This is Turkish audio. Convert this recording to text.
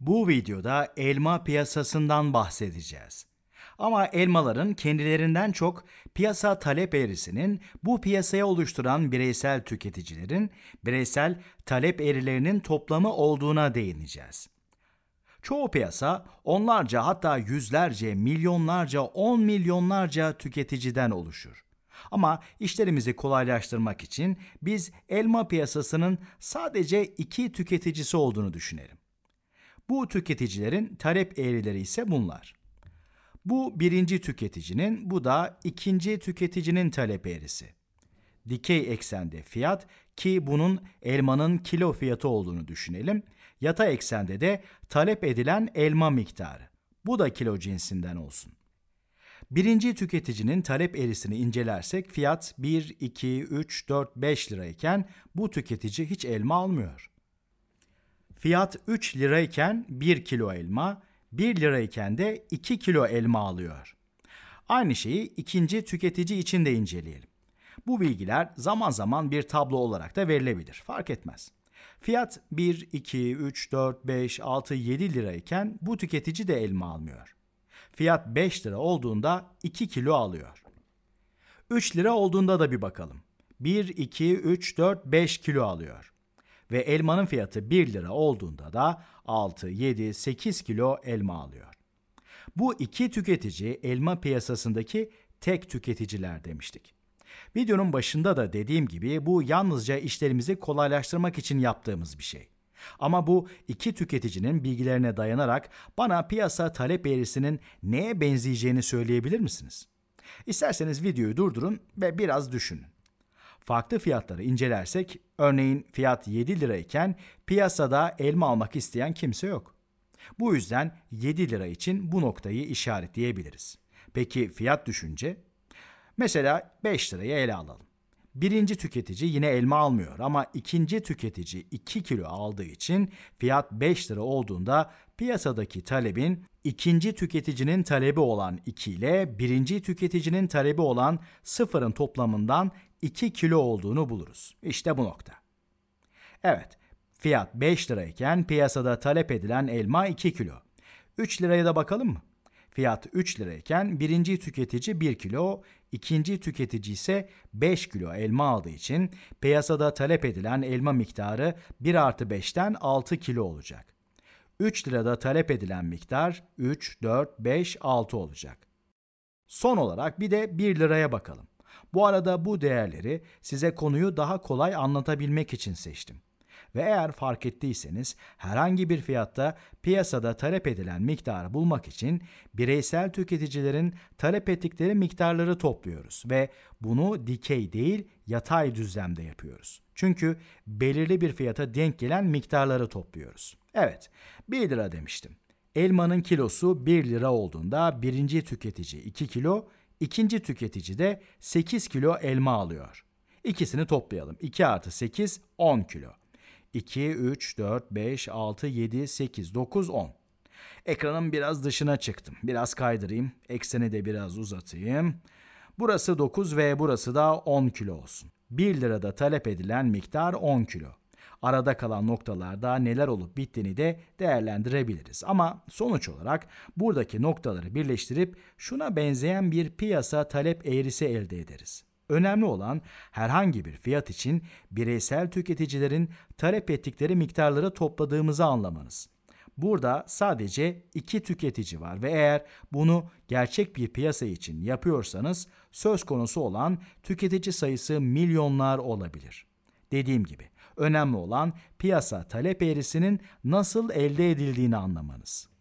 Bu videoda elma piyasasından bahsedeceğiz. Ama elmaların kendilerinden çok piyasa talep eğrisinin bu piyasaya oluşturan bireysel tüketicilerin bireysel talep eğrilerinin toplamı olduğuna değineceğiz. Çoğu piyasa onlarca hatta yüzlerce, milyonlarca, on milyonlarca tüketiciden oluşur. Ama işlerimizi kolaylaştırmak için biz elma piyasasının sadece iki tüketicisi olduğunu düşünelim. Bu tüketicilerin talep eğrileri ise bunlar. Bu birinci tüketicinin, bu da ikinci tüketicinin talep eğrisi. Dikey eksende fiyat ki bunun elmanın kilo fiyatı olduğunu düşünelim. yata eksende de talep edilen elma miktarı. Bu da kilo cinsinden olsun. Birinci tüketicinin talep eğrisini incelersek fiyat 1, 2, 3, 4, 5 lirayken bu tüketici hiç elma almıyor. Fiyat 3 lirayken 1 kilo elma, 1 lirayken de 2 kilo elma alıyor. Aynı şeyi ikinci tüketici için de inceleyelim. Bu bilgiler zaman zaman bir tablo olarak da verilebilir. Fark etmez. Fiyat 1, 2, 3, 4, 5, 6, 7 lirayken bu tüketici de elma almıyor. Fiyat 5 lira olduğunda 2 kilo alıyor. 3 lira olduğunda da bir bakalım. 1, 2, 3, 4, 5 kilo alıyor ve elmanın fiyatı 1 lira olduğunda da 6, 7, 8 kilo elma alıyor. Bu iki tüketici elma piyasasındaki tek tüketiciler demiştik. Videonun başında da dediğim gibi bu yalnızca işlerimizi kolaylaştırmak için yaptığımız bir şey. Ama bu iki tüketicinin bilgilerine dayanarak bana piyasa talep eğrisinin neye benzeyeceğini söyleyebilir misiniz? İsterseniz videoyu durdurun ve biraz düşünün. Farklı fiyatları incelersek örneğin fiyat 7 lirayken piyasada elma almak isteyen kimse yok. Bu yüzden 7 lira için bu noktayı işaretleyebiliriz. Peki fiyat düşünce? Mesela 5 liraya ele alalım. Birinci tüketici yine elma almıyor ama ikinci tüketici 2 kilo aldığı için fiyat 5 lira olduğunda piyasadaki talebin ikinci tüketicinin talebi olan 2 ile birinci tüketicinin talebi olan 0'ın toplamından 2 kilo olduğunu buluruz. İşte bu nokta. Evet, fiyat 5 lirayken piyasada talep edilen elma 2 kilo. 3 liraya da bakalım mı? Fiyat 3 lirayken birinci tüketici 1 kilo, ikinci tüketici ise 5 kilo elma aldığı için piyasada talep edilen elma miktarı 1 artı 5'ten 6 kilo olacak. 3 lirada talep edilen miktar 3, 4, 5, 6 olacak. Son olarak bir de 1 liraya bakalım. Bu arada bu değerleri size konuyu daha kolay anlatabilmek için seçtim ve eğer fark ettiyseniz herhangi bir fiyatta piyasada talep edilen miktarı bulmak için bireysel tüketicilerin talep ettikleri miktarları topluyoruz ve bunu dikey değil yatay düzlemde yapıyoruz. Çünkü belirli bir fiyata denk gelen miktarları topluyoruz. Evet 1 lira demiştim. Elmanın kilosu 1 lira olduğunda birinci tüketici 2 kilo, ikinci tüketici de 8 kilo elma alıyor. İkisini toplayalım. 2 artı 8 10 kilo. 2, 3, 4, 5, 6, 7, 8, 9, 10. Ekranın biraz dışına çıktım. Biraz kaydırayım. Ekseni de biraz uzatayım. Burası 9 ve burası da 10 kilo olsun. 1 lirada talep edilen miktar 10 kilo. Arada kalan noktalarda neler olup bittiğini de değerlendirebiliriz. Ama sonuç olarak buradaki noktaları birleştirip şuna benzeyen bir piyasa talep eğrisi elde ederiz. Önemli olan herhangi bir fiyat için bireysel tüketicilerin talep ettikleri miktarları topladığımızı anlamanız. Burada sadece iki tüketici var ve eğer bunu gerçek bir piyasa için yapıyorsanız söz konusu olan tüketici sayısı milyonlar olabilir. Dediğim gibi önemli olan piyasa talep eğrisinin nasıl elde edildiğini anlamanız.